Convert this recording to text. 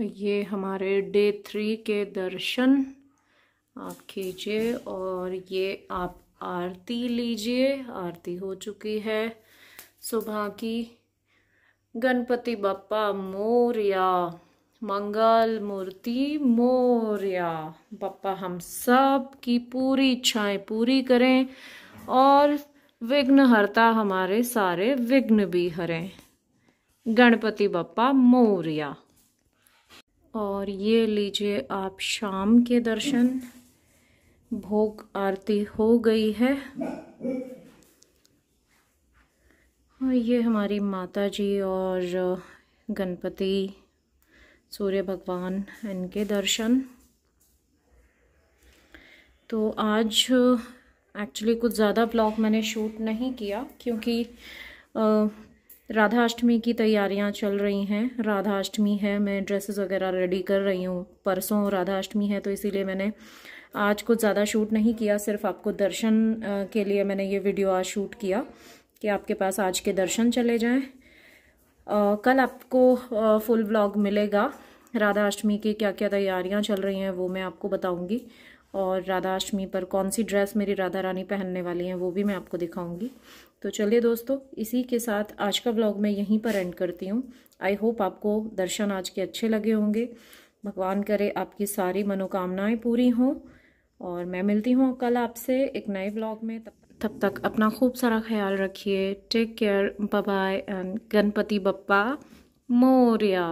ये हमारे day three के दर्शन आप कीजिए और ये आप आरती लीजिए आरती हो चुकी है सुबह की गणपति बप्पा मोरिया मंगल मूर्ति मोरिया बप्पा हम सब की पूरी इच्छाएं पूरी करें और विघ्न हरता हमारे सारे विघ्न भी हरें गणपति बप्पा मोरिया और ये लीजिए आप शाम के दर्शन भोग आरती हो गई है और ये हमारी माता जी और गणपति सूर्य भगवान इनके दर्शन तो आज एक्चुअली कुछ ज़्यादा ब्लॉग मैंने शूट नहीं किया क्योंकि राधा अष्टमी की तैयारियां चल रही हैं राधा अष्टमी है मैं ड्रेसेस वगैरह रेडी कर रही हूँ परसों राधा अष्टमी है तो इसीलिए मैंने आज कुछ ज़्यादा शूट नहीं किया सिर्फ आपको दर्शन के लिए मैंने ये वीडियो आज शूट किया कि आपके पास आज के दर्शन चले जाएं आ, कल आपको आ, फुल ब्लॉग मिलेगा राधा अष्टमी की क्या क्या तैयारियाँ चल रही हैं वो मैं आपको बताऊँगी और राधा अष्टमी पर कौन सी ड्रेस मेरी राधा रानी पहनने वाली हैं वो भी मैं आपको दिखाऊंगी तो चलिए दोस्तों इसी के साथ आज का ब्लॉग मैं यहीं पर एंड करती हूँ आई होप आपको दर्शन आज के अच्छे लगे होंगे भगवान करे आपकी सारी मनोकामनाएं पूरी हों और मैं मिलती हूँ कल आपसे एक नए ब्लॉग में तब तब तक अपना खूब सारा ख्याल रखिए take care bye and Ganpati Bappa Moriya